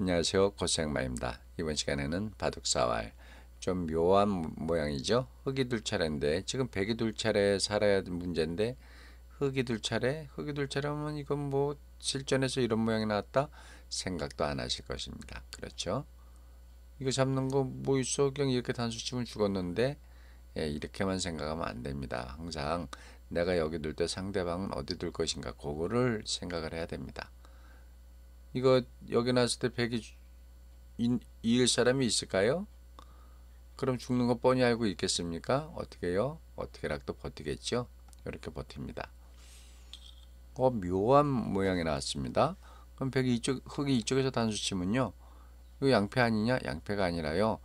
안녕하세요. 고생마입니다. 이번 시간에는 바둑사활 좀 묘한 모양이죠. 흙이 둘 차례인데 지금 백이 둘 차례 살아야 문제인데 흙이 둘 차례 흙이 둘 차례면 하 이건 뭐 실전에서 이런 모양이 나왔다 생각도 안 하실 것입니다. 그렇죠? 이거 잡는 거 뭐 있어? 그냥 이렇게 단수 치면 죽었는데 예, 이렇게만 생각하면 안 됩니다. 항상 내가 여기 둘 때 상대방은 어디 둘 것인가 그거를 생각을 해야 됩니다. 이거 여기 났을 때 백이 이을 사람이 있을까요? 그럼 죽는 거 뻔히 알고 있겠습니까? 어떻게요? 어떻게라도 버티겠죠? 이렇게 버팁니다. 어, 묘한 모양이 나왔습니다. 그럼 백이 이쪽, 흙이 이쪽에서 단수치면요. 이거 양패 아니냐? 양패가 아니라요.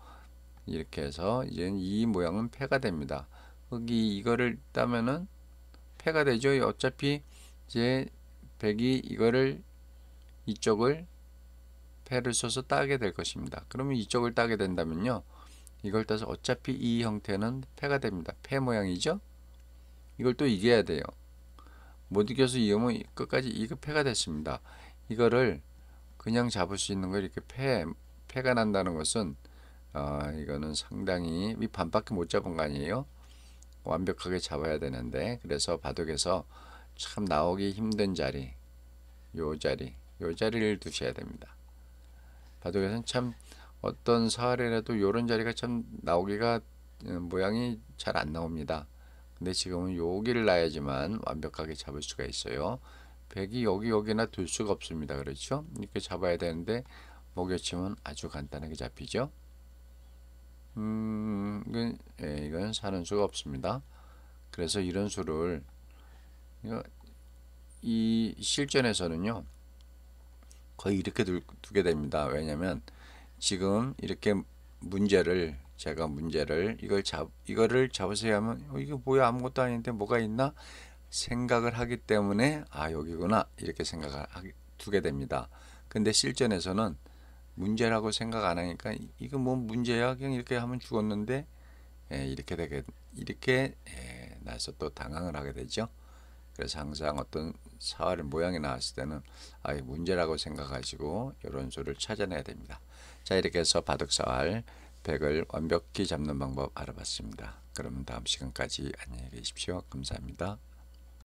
이렇게 해서 이제이 모양은 패가 됩니다. 흙이 이거를 따면은 패가 되죠. 어차피 이제 백이 이거를 이쪽을 패를 써서 따게 될 것입니다. 그러면 이쪽을 따게 된다면요. 이걸 따서 어차피 이 형태는 패가 됩니다. 패 모양이죠? 이걸 또 이겨야 돼요. 못 이겨서 이 놈은 끝까지 이거 패가 됐습니다. 이거를 그냥 잡을 수 있는 걸 이렇게 패, 패가 난다는 것은 어, 이거는 상당히 밑 반밖에 못 잡은 거 아니에요? 완벽하게 잡아야 되는데 그래서 바둑에서 참 나오기 힘든 자리 요 자리 요 자리를 두셔야 됩니다. 바둑에서는 참 어떤 사활이라도 요런 자리가 참 나오기가 어, 모양이 잘 안 나옵니다. 근데 지금은 여기를 놔야지만 완벽하게 잡을 수가 있어요. 백이 여기 여기나 둘 수가 없습니다. 그렇죠? 이렇게 잡아야 되는데 목여침은 아주 간단하게 잡히죠. 음, 이건, 그, 예, 이건 사는 수가 없습니다. 그래서 이런 수를 이 실전에서는요. 거의 이렇게 두, 게 됩니다. 왜냐면 지금 이렇게 문제를 제가 문제를 이걸 잡 이거를 잡으세요 하면 어, 이게 뭐야 아무것도 아닌데 뭐가 있나 생각을 하기 때문에 아 여기구나 이렇게 생각을 하게 두게 됩니다. 근데 실전에서는 문제라고 생각 안 하니까 이거 뭐 문제야 그냥 이렇게 하면 죽었는데 예, 이렇게 되게 이렇게 예, 나서 또 당황을 하게 되죠. 그래서 항상 어떤 사활 의 모양이 나왔을 때는 아예 문제라고 생각하시고 이런 수를 찾아내야 됩니다. 자 이렇게 해서 바둑사활 100을 완벽히 잡는 방법 알아봤습니다. 그러면 다음 시간까지 안녕히 계십시오. 감사합니다.